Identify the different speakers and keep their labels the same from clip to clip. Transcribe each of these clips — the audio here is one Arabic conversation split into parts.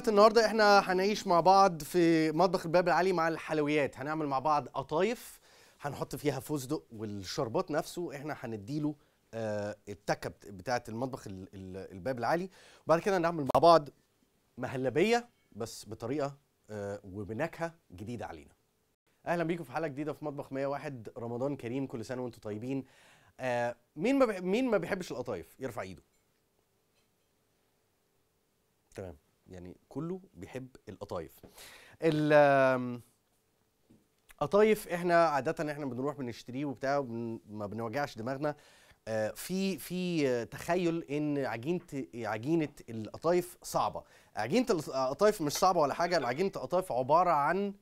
Speaker 1: حلقه النهارده احنا هنعيش مع بعض في مطبخ الباب العالي مع الحلويات هنعمل مع بعض قطايف هنحط فيها فستق والشربات نفسه احنا هنديله آه التكه بتاعه المطبخ الباب العالي وبعد كده نعمل مع بعض مهلبيه بس بطريقه آه وبنكهه جديده علينا اهلا بيكم في حلقه جديده في مطبخ 101 رمضان كريم كل سنه وانتم طيبين آه مين ما مين ما بيحبش القطايف يرفع ايده تمام يعني كله بيحب القطايف القطايف احنا عاده احنا بنروح بنشتريه وبتاع ما بنوجعش دماغنا آه، في في تخيل ان عجينه عجينه القطايف صعبه عجينه القطايف مش صعبه ولا حاجه عجينه القطايف عباره عن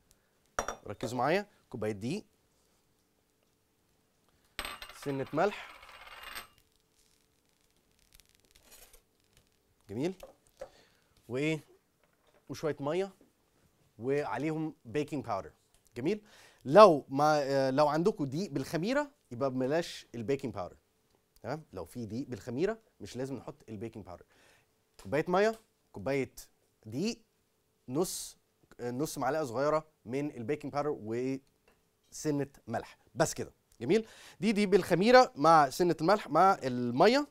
Speaker 1: ركزوا معايا كوبايه دقيق سنه ملح جميل وايه وشويه ميه وعليهم بيكنج باودر جميل لو ما آه، لو عندكم دقيق بالخميره يبقى بلاش البيكنج باودر تمام لو في دقيق بالخميره مش لازم نحط البيكنج باودر كوبايه ميه كوبايه دقيق نص آه، نص معلقه صغيره من البيكنج باودر وسنه ملح بس كده جميل دي دي بالخميره مع سنه الملح مع الميه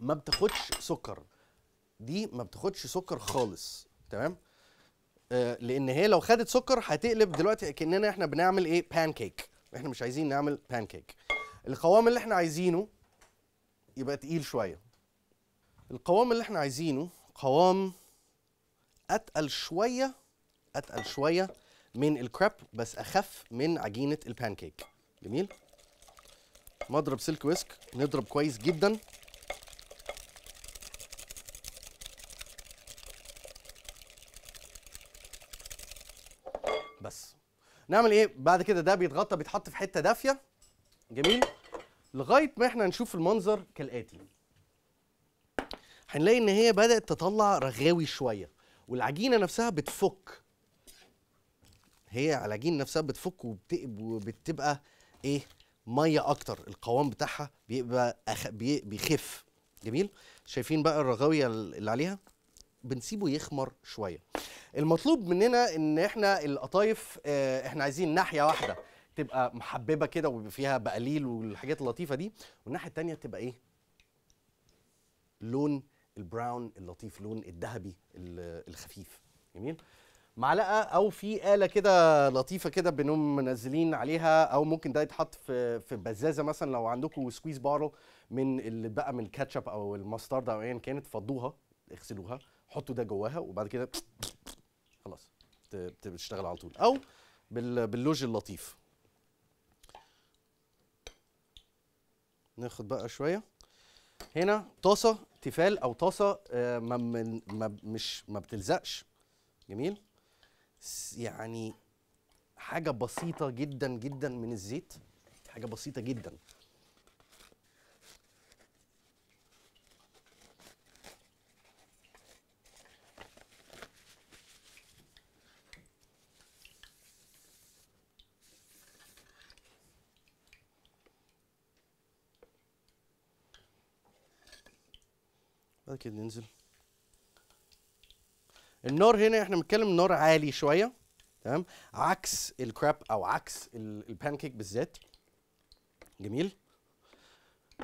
Speaker 1: ما بتاخدش سكر دي ما بتاخدش سكر خالص تمام آه، لان هي لو خدت سكر هتقلب دلوقتي كاننا احنا بنعمل ايه بانكيك احنا مش عايزين نعمل بانكيك القوام اللي احنا عايزينه يبقى تقيل شويه القوام اللي احنا عايزينه قوام اتقل شويه اتقل شويه من الكريب بس اخف من عجينه البانكيك جميل مضرب سلك ويسك نضرب كويس جدا نعمل ايه بعد كده ده بيتغطى بيتحط في حته دافيه جميل لغايه ما احنا نشوف المنظر كالاتي هنلاقي ان هي بدات تطلع رغاوي شويه والعجينه نفسها بتفك هي العجين نفسها بتفك وبتبقى ايه ميه اكتر القوام بتاعها بيبقى أخ... بيخف جميل شايفين بقى الرغاويه اللي عليها بنسيبه يخمر شويه المطلوب مننا ان احنا القطايف آه، احنا عايزين ناحيه واحده تبقى محببه كده ويبقى فيها بقليل والحاجات اللطيفه دي والناحيه الثانيه تبقى ايه لون البراون اللطيف لون الذهبي الخفيف جميل معلقه او في اله كده لطيفه كده بنقوم منزلين عليها او ممكن ده يتحط في في بزازه مثلا لو عندكم سكويز بارل من اللي بقى من الكاتشب او المسترد او ايا كانت فضوها اغسلوها حطوا ده جواها وبعد كده خلاص بتشتغل على طول او باللوج اللطيف ناخد بقى شويه هنا طاسه تفال او طاسه آه، ما, من ما مش ما بتلزقش جميل يعني حاجه بسيطه جدا جدا من الزيت حاجه بسيطه جدا كده ننزل النار هنا احنا بنتكلم نار عالي شويه تمام عكس الكراب او عكس البانكيك بالذات جميل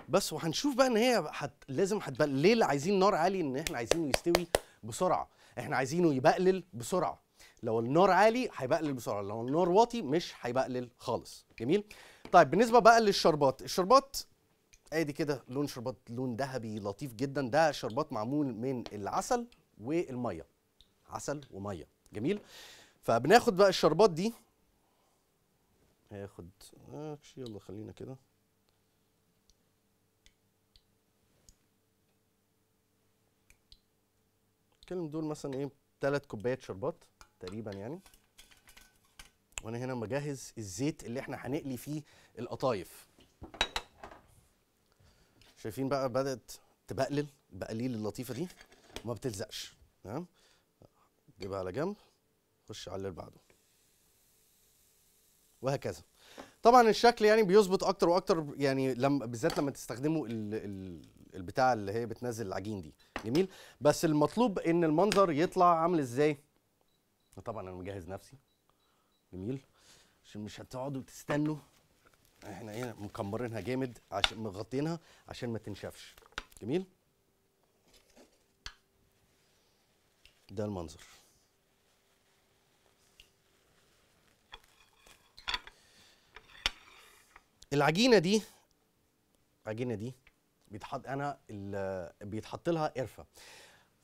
Speaker 1: بس وهنشوف بقى ان هي حت لازم هتبقى ليه عايزين نار عالي ان احنا عايزينه يستوي بسرعه احنا عايزينه يبقلل بسرعه لو النار عالي هيبقلل بسرعه لو النار واطي مش هيبقلل خالص جميل طيب بالنسبه بقى للشربات الشربات ادي كده لون شربات لون ذهبي لطيف جدا ده شربات معمول من العسل والميه عسل وميه جميل فبناخد بقى الشربات دي هاخد آه، يلا خلينا كده كلم دول مثلا ايه ثلاث كوبايات شربات تقريبا يعني وانا هنا مجهز الزيت اللي احنا هنقلي فيه القطايف شايفين بقى بدات تبقلل البقاليل اللطيفه دي وما بتلزقش تمام جيبها على جنب خش على اللي بعده وهكذا طبعا الشكل يعني بيظبط اكتر واكتر يعني لما بالذات لما تستخدموا ال ال البتاع اللي هي بتنزل العجين دي جميل بس المطلوب ان المنظر يطلع عامل ازاي طبعا انا مجهز نفسي جميل عشان مش هتقعدوا تستنوا احنا هنا مكمرينها جامد عشان مغطينها عشان ما تنشفش جميل ده المنظر العجينه دي العجينه دي بيتحط انا بيتحط لها قرفه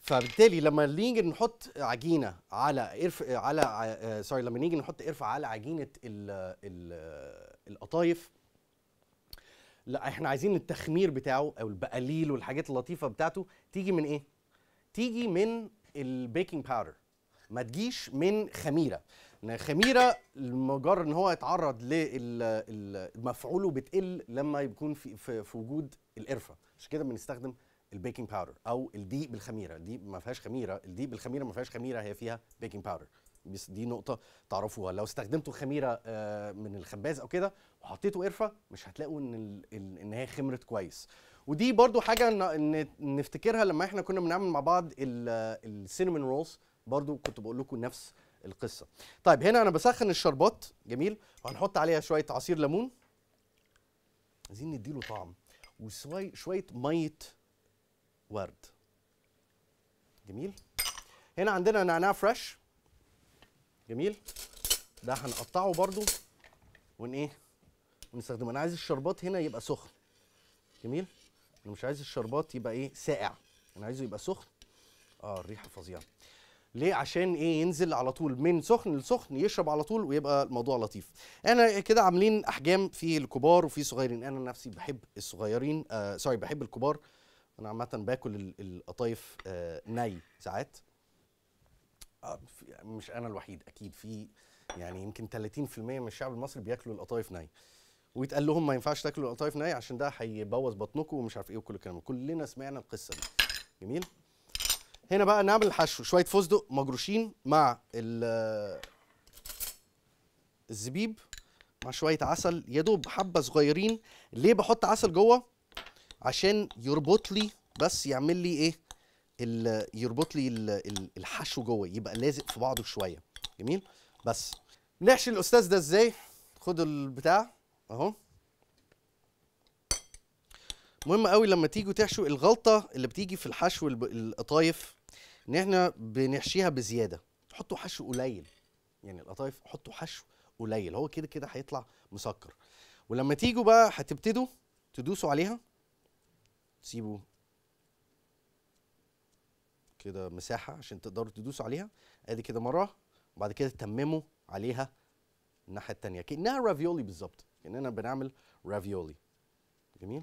Speaker 1: فبالتالي لما نيجي نحط عجينه على قرف على سوري آه، لما نيجي نحط قرف على عجينه ال ال القطايف لا احنا عايزين التخمير بتاعه او البقاليل والحاجات اللطيفه بتاعته تيجي من ايه؟ تيجي من البيكنج باودر ما تجيش من خميره خميره مجرد ان هو يتعرض لمفعوله بتقل لما يكون في, في, في وجود القرفه عشان كده بنستخدم البيكنج باودر او الدقيق بالخميره دي ما فيهاش خميره الدقيق بالخميره ما فيهاش خميره هي فيها بيكنج باودر بس دي نقطة تعرفوها لو استخدمتوا خميرة آه، من الخباز أو كده وحطيتوا قرفة مش هتلاقوا إن إن هي خمرت كويس ودي برضو حاجة نفتكرها لما إحنا كنا بنعمل مع بعض السينمون رولز برضو كنت بقول لكم نفس القصة طيب هنا أنا بسخن الشربات جميل وهنحط عليها شوية عصير ليمون عايزين نديله طعم وشوية مية ورد جميل هنا عندنا نعناع فريش جميل ده هنقطعه برضو ون ايه ونستخدمه انا عايز الشربات هنا يبقى سخن جميل انا مش عايز الشربات يبقى ايه ساقع انا عايزه يبقى سخن اه الريحه فظيعه ليه عشان ايه ينزل على طول من سخن لسخن يشرب على طول ويبقى الموضوع لطيف انا كده عاملين احجام في الكبار وفي صغيرين انا نفسي بحب الصغيرين آه سوري بحب الكبار انا عامه باكل القطايف آه، ني ساعات آه، يعني مش انا الوحيد اكيد في يعني يمكن 30% من الشعب المصري بياكلوا القطايف ني ويتقال لهم ما ينفعش تاكلوا القطايف ني عشان ده هيبوظ بطنكم ومش عارف ايه وكل الكلام كلنا سمعنا القصه دي جميل هنا بقى نعمل الحشو شويه فستق مجروشين مع الزبيب مع شويه عسل يا دوب حبه صغيرين ليه بحط عسل جوه عشان يربط لي بس يعمل لي ايه يربط لي الحشو جوه يبقى لازق في بعضه شويه جميل بس نحشي الاستاذ ده ازاي خد البتاع اهو مهم قوي لما تيجوا تحشوا الغلطه اللي بتيجي في الحشو القطايف ان احنا بنحشيها بزياده حطوا حشو قليل يعني القطايف حطوا حشو قليل هو كده كده هيطلع مسكر ولما تيجوا بقى هتبتدوا تدوسوا عليها تسيبه كده مساحه عشان تقدروا تدوسوا عليها ادي كده مره وبعد كده تتمموا عليها الناحيه الثانيه كانها رافيولي بالظبط كاننا بنعمل رافيولي جميل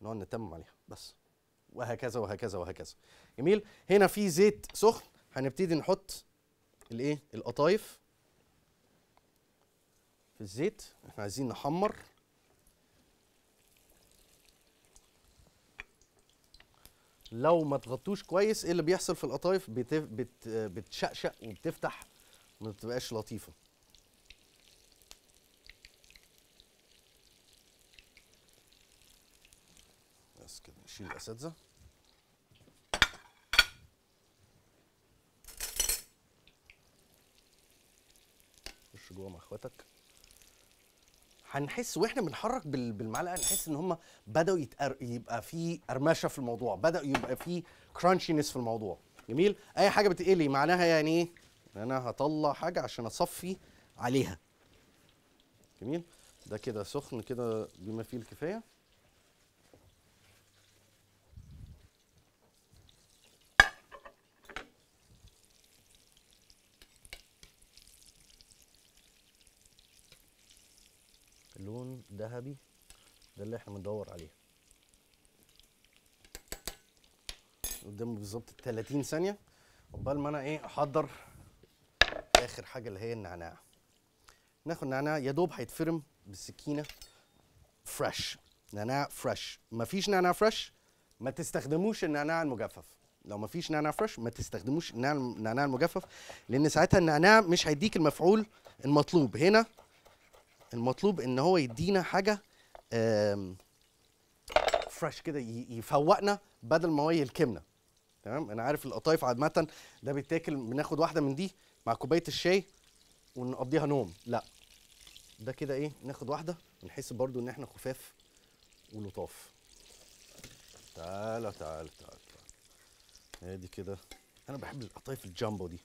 Speaker 1: نقعد نتمم عليها بس وهكذا وهكذا وهكذا جميل هنا في زيت سخن هنبتدي نحط الايه القطايف في الزيت احنا عايزين نحمر لو ما تغطوش كويس ايه اللي بيحصل في القطايف بتف... بت... بتشقشق وبتفتح ما بتبقاش لطيفه بس كده نشيل الاساتذه خش جوه مع اخواتك هنحس واحنا بنحرك بالمعلقه نحس ان هم بداوا يتقر... يبقى في قرمشه في الموضوع بدا يبقى في كرانشينس في الموضوع جميل اي حاجه بتقلي معناها يعني ايه انا هطلع حاجه عشان اصفي عليها جميل ده كده سخن كده بما فيه الكفايه دي ده اللي احنا بندور عليه قدام بالظبط 30 ثانيه عقبال ما انا ايه احضر اخر حاجه اللي هي النعناع ناخد نعناع يا دوب هيتفرم بالسكينه فريش نعناع فريش مفيش نعناع فريش ما تستخدموش النعناع المجفف لو ما فيش نعناع فريش ما تستخدموش النعناع المجفف لان ساعتها النعناع مش هيديك المفعول المطلوب هنا المطلوب ان هو يدينا حاجه فريش كده يفوقنا بدل ما هو يلكمنا تمام انا عارف القطايف عامه ده بيتاكل بناخد واحده من دي مع كوبايه الشاي ونقضيها نوم لا ده كده ايه ناخد واحده ونحس برضو ان احنا خفاف ولطاف تعالى تعالى تعالى تعالى ادي كده انا بحب القطايف الجامبو دي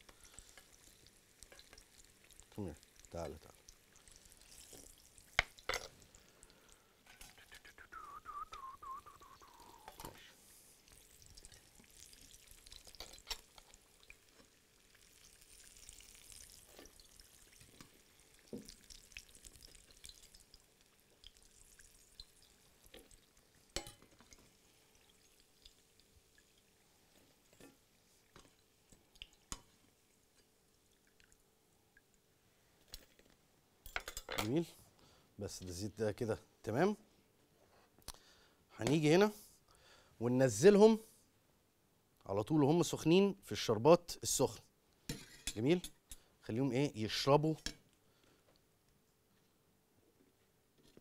Speaker 1: تعالى تعالى جميل بس الزيت ده كده تمام هنيجي هنا وننزلهم على طول وهم سخنين في الشربات السخن جميل خليهم ايه يشربوا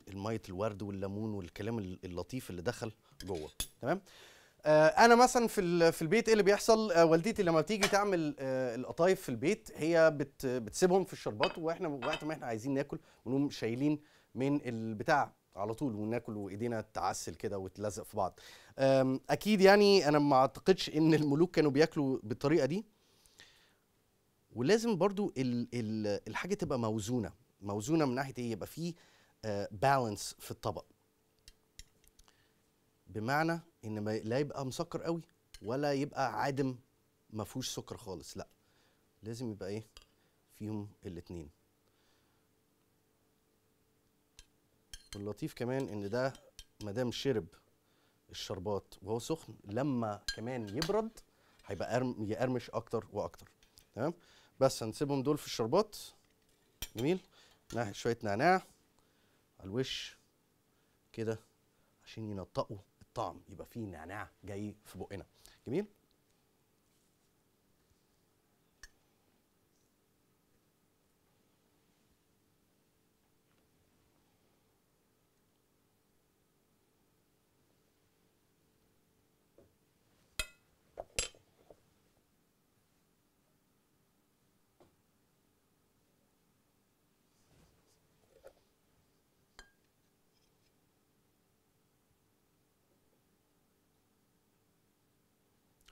Speaker 1: الميه الورد والليمون والكلام اللطيف اللي دخل جوه تمام آه، انا مثلا في في البيت ايه اللي بيحصل آه، والدتي لما بتيجي تعمل آه، القطايف في البيت هي بت بتسيبهم في الشربات واحنا وقت ما احنا عايزين ناكل ونقوم شايلين من البتاع على طول وناكل وايدينا تعسل كده وتلزق في بعض اكيد يعني انا ما اعتقدش ان الملوك كانوا بياكلوا بالطريقه دي ولازم برضو الـ الـ الحاجه تبقى موزونه موزونه من ناحيه ايه يبقى فيه بالانس في الطبق بمعنى انما لا يبقى مسكر قوي ولا يبقى عادم ما فيهوش سكر خالص لا لازم يبقى ايه فيهم الاثنين واللطيف كمان ان ده ما دام شرب الشربات وهو سخن لما كمان يبرد هيبقى يقرمش اكتر واكتر تمام بس هنسيبهم دول في الشربات جميل شويه نعناع على الوش كده عشان ينطقوا طعم يبقى فيه نعناع جاي في بقنا جميل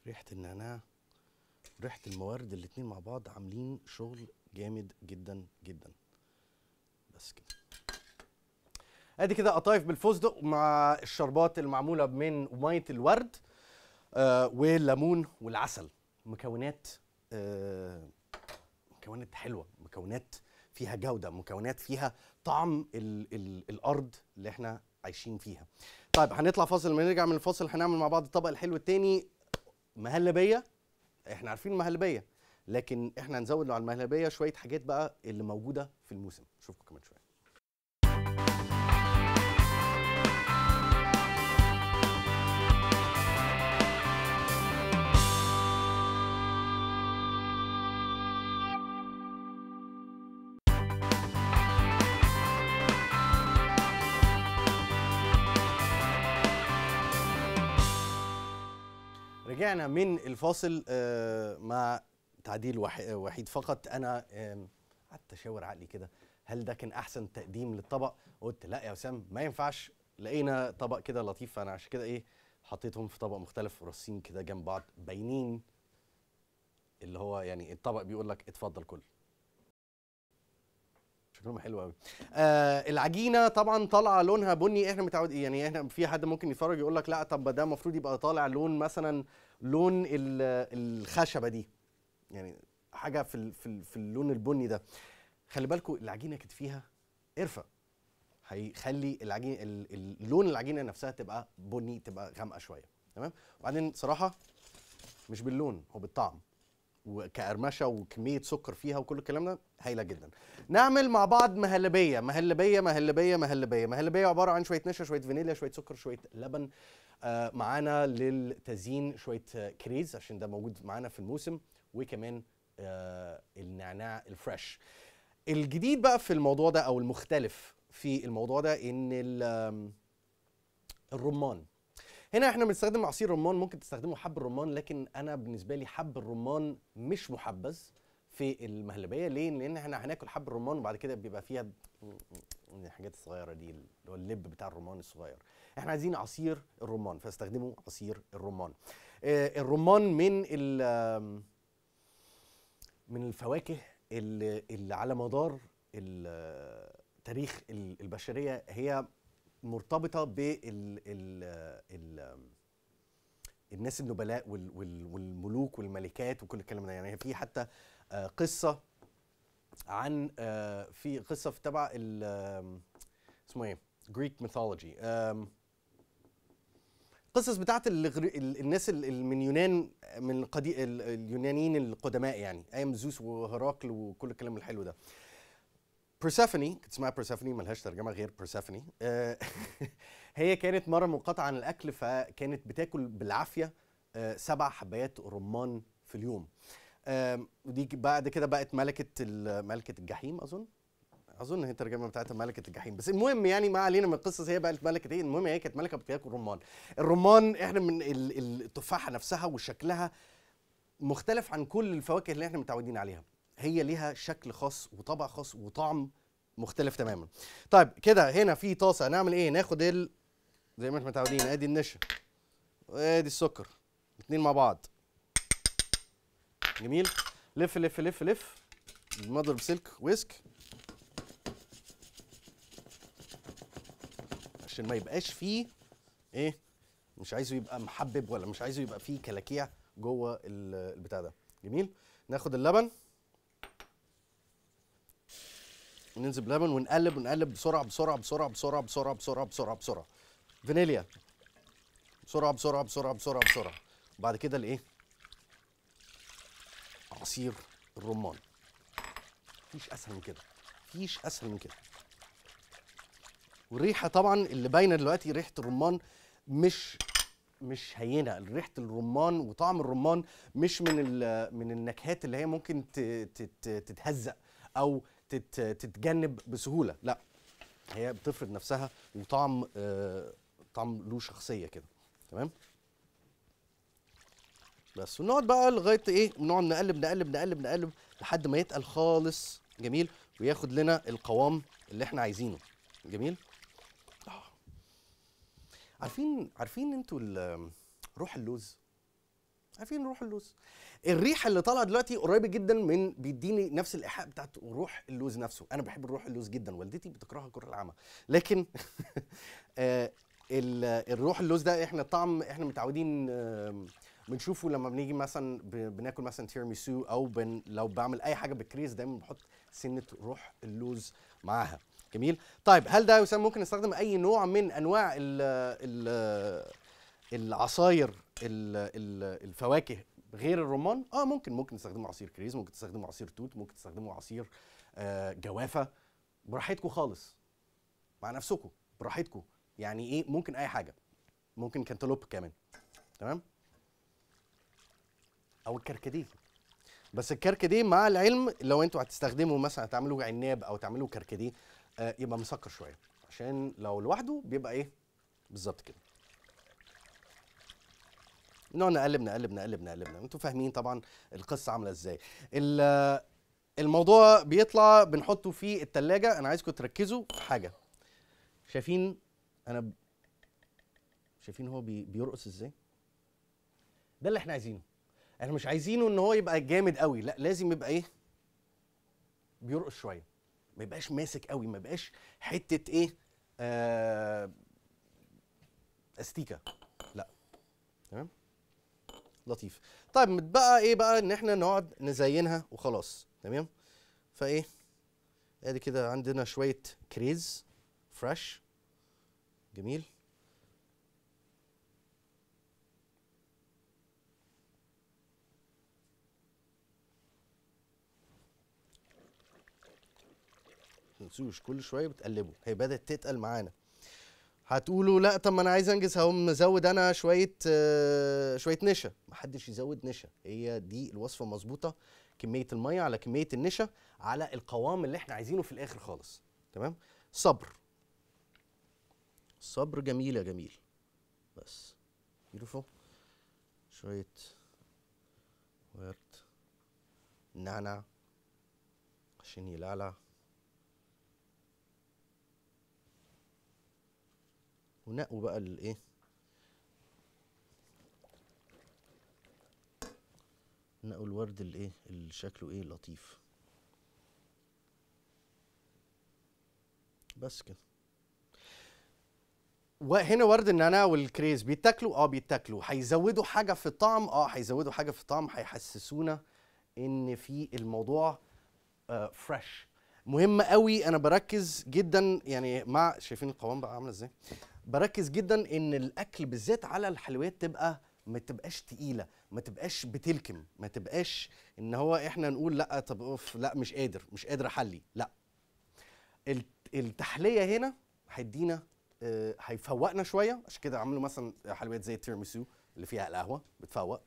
Speaker 1: ريحه النعناع ريحه الموارد الاتنين مع بعض عاملين شغل جامد جدا جدا بس كده ادي كده قطايف بالفستق مع الشربات المعموله من ميه الورد آه والليمون والعسل مكونات آه مكونات حلوه مكونات فيها جوده مكونات فيها طعم الـ الـ الارض اللي احنا عايشين فيها طيب هنطلع فاصل لما نرجع من الفاصل هنعمل مع بعض الطبق الحلو التاني مهلبيه احنا عارفين المهلبيه لكن احنا هنزود على المهلبيه شويه حاجات بقى اللي موجوده في الموسم اشوفكم كمان شويه رجعنا من الفاصل آه، مع تعديل آه، وحيد فقط انا قعدت اشاور عقلي كده هل ده كان احسن تقديم للطبق قلت لا يا وسام ما ينفعش لقينا طبق كده لطيف فانا عشان كده ايه حطيتهم في طبق مختلف رصين كده جنب بعض باينين اللي هو يعني الطبق بيقول لك اتفضل كل شكلهم حلو قوي آه العجينه طبعا طالعه لونها بني احنا متعود يعني احنا في حد ممكن يتفرج يقول لك لا طب ده المفروض يبقى طالع لون مثلا لون الخشبه دي يعني حاجه في في, في اللون البني ده خلي بالكم العجينه كانت فيها قرفه هيخلي العجينه اللون العجينه نفسها تبقى بني تبقى غامقه شويه تمام وبعدين صراحه مش باللون هو بالطعم وكقرمشه وكميه سكر فيها وكل الكلام ده هايله جدا نعمل مع بعض مهلبيه مهلبيه مهلبيه مهلبيه مهلبيه عباره عن شويه نشا شويه فانيليا شويه سكر شويه لبن آه معانا للتزيين شويه كريز عشان ده موجود معانا في الموسم وكمان آه النعناع الفريش الجديد بقى في الموضوع ده او المختلف في الموضوع ده ان الرمان هنا احنا بنستخدم عصير رمان ممكن تستخدموا حب الرمان لكن انا بالنسبه لي حب الرمان مش محبذ في المهلبيه ليه؟ لان احنا هناكل حب الرمان وبعد كده بيبقى فيها الحاجات الصغيره دي اللي هو اللب بتاع الرمان الصغير. احنا عايزين عصير الرمان فاستخدموا عصير الرمان. آه الرمان من من الفواكه اللي, اللي على مدار آه، تاريخ البشريه هي مرتبطه بال ال ال الناس النبلاء والملوك والملكات وكل الكلام ده يعني في حتى آه، قصه عن آه، في قصه في تبع اسمه ايه جريك ميثولوجي قصص بتاعت الناس من يونان من القدي... اليونانيين القدماء يعني ايام زوس وهراقل وكل الكلام الحلو ده بيرسيفوني كانت اسمها بيرسيفوني ملهاش ترجمه غير بيرسيفوني آه، هي كانت مره منقطعه عن الاكل فكانت بتاكل بالعافيه آه، سبع حبايات رمان في اليوم ودي بعد كده بقت ملكه ملكه الجحيم اظن اظن هي الترجمه بتاعتها ملكه الجحيم بس المهم يعني ما علينا من القصص هي بقت ملكه ايه المهم هي كانت ملكه بتاكل رمان الرمان احنا من التفاحه نفسها وشكلها مختلف عن كل الفواكه اللي احنا متعودين عليها هي ليها شكل خاص وطبع خاص وطعم مختلف تماما طيب كده هنا في طاسه هنعمل ايه ناخد ال زي ما احنا متعودين ادي النشا وادي السكر الاثنين مع بعض جميل لف لف لف لف بمضرب سلك ويسك عشان ما يبقاش فيه ايه مش عايزه يبقى محبب ولا مش عايزه يبقى فيه كلاكيع جوه البتاع ده جميل ناخد اللبن وننزل بلبن ونقلب ونقلب بسرعه بسرعه بسرعه بسرعه بسرعه بسرعه بسرعه بسرعه فانيليا بسرعه بسرعه بسرعه بسرعه بسرعه وبعد كده الايه عصير الرمان مفيش اسهل من كده مفيش اسهل من كده والريحه طبعا اللي باينه دلوقتي ريحه الرمان مش مش هينه ريحه الرمان وطعم الرمان مش من من النكهات اللي هي ممكن تتهزق او تتجنب بسهوله لا هي بتفرض نفسها وطعم آه، طعم له شخصيه كده تمام بس ونقعد بقى لغايه ايه نقعد نقلب نقلب نقلب نقلب لحد ما يتقل خالص جميل وياخد لنا القوام اللي احنا عايزينه جميل آه. عارفين عارفين انتوا روح اللوز عارفين روح اللوز الريحه اللي طالعه دلوقتي قريبه جدا من بيديني نفس الايحاء بتاعت روح اللوز نفسه انا بحب الروح اللوز جدا والدتي بتكرهها كره العمى لكن آه، الروح اللوز ده احنا الطعم احنا متعودين بنشوفه لما بنيجي مثلا بناكل مثلا تيراميسو او بن لو بعمل اي حاجه بالكريز دايما بحط سنه روح اللوز معاها جميل طيب هل ده يسمى ممكن نستخدم اي نوع من انواع ال ال العصاير الفواكه غير الرمان اه ممكن ممكن تستخدموا عصير كريز ممكن تستخدموا عصير توت ممكن تستخدموا عصير آه، جوافه براحتكم خالص مع نفسكم براحتكم يعني ايه ممكن اي حاجه ممكن كانتالوب كمان تمام او الكركديه بس الكركديه مع العلم لو انتوا هتستخدموا مثلا تعملوا عناب او تعملوا كركديه آه يبقى مسكر شويه عشان لو لوحده بيبقى ايه بالظبط كده نقعد نقلب نقلب نقلب نقلب انتوا فاهمين طبعا القصه عامله ازاي الموضوع بيطلع بنحطه في التلاجة انا عايزكم تركزوا في حاجه شايفين انا شايفين هو بيرقص ازاي ده اللي احنا عايزينه احنا مش عايزينه ان هو يبقى جامد قوي لا لازم يبقى ايه بيرقص شويه ما يبقاش ماسك قوي ما يبقاش حته ايه آه استيكه لا تمام لطيف طيب متبقى ايه بقى ان احنا نقعد نزينها وخلاص تمام فايه ادي كده عندنا شويه كريز فريش جميل تنسوش كل شويه بتقلبه هي بدات تتقل معانا هتقولوا لا طب ما انا عايز انجز هقوم مزود انا شويه آه، شويه نشا محدش يزود نشا هي دي الوصفه مظبوطه كميه الميه على كميه النشا على القوام اللي احنا عايزينه في الاخر خالص تمام صبر صبر جميل يا جميل بس بيوتيفول شويه ورد نعنع عشان يلعلع ونقوا بقى الايه نقوا الورد الايه اللي شكله ايه لطيف بس كده وهنا ورد النعناع والكريز بيتاكلوا اه بيتاكلوا هيزودوا حاجه في الطعم اه هيزودوا حاجه في الطعم هيحسسونا ان في الموضوع آه فريش مهم قوي انا بركز جدا يعني مع شايفين القوام بقى عامله ازاي بركز جدا ان الاكل بالذات على الحلويات تبقى ما تبقاش تقيله ما تبقاش بتلكم ما تبقاش ان هو احنا نقول لا طب اوف لا مش قادر مش قادر احلي لا التحليه هنا هيدينا آه، هيفوقنا شويه عشان كده عملوا مثلا حلويات زي التيرميسو اللي فيها القهوه بتفوق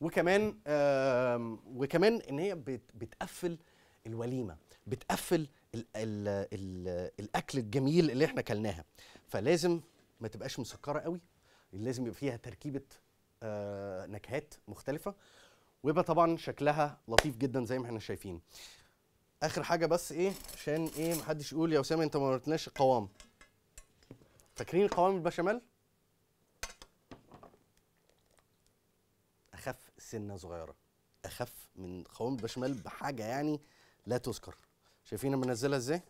Speaker 1: وكمان وكمان ان هي بتقفل الوليمه بتقفل الـ الـ الـ الاكل الجميل اللي احنا كلناها فلازم ما تبقاش مسكره قوي لازم يبقى فيها تركيبه آه نكهات مختلفه ويبقى طبعا شكلها لطيف جدا زي ما احنا شايفين اخر حاجه بس ايه عشان ايه محدش يقول يا اسامه انت ما قلتناش القوام فاكرين قوام البشاميل اخف سنه صغيره اخف من قوام البشاميل بحاجه يعني لا تذكر شايفين بنزلها ازاي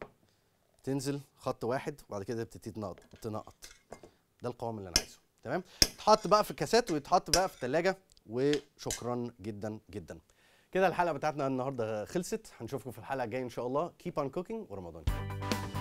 Speaker 1: تنزل خط واحد وبعد كده بتبتدي تنقط تنقط ده القوام اللي انا عايزه تمام يتحط بقى في كاسات ويتحط بقى في الثلاجه وشكرا جدا جدا كده الحلقه بتاعتنا النهارده خلصت هنشوفكم في الحلقه الجايه ان شاء الله keep on cooking ورمضان كريم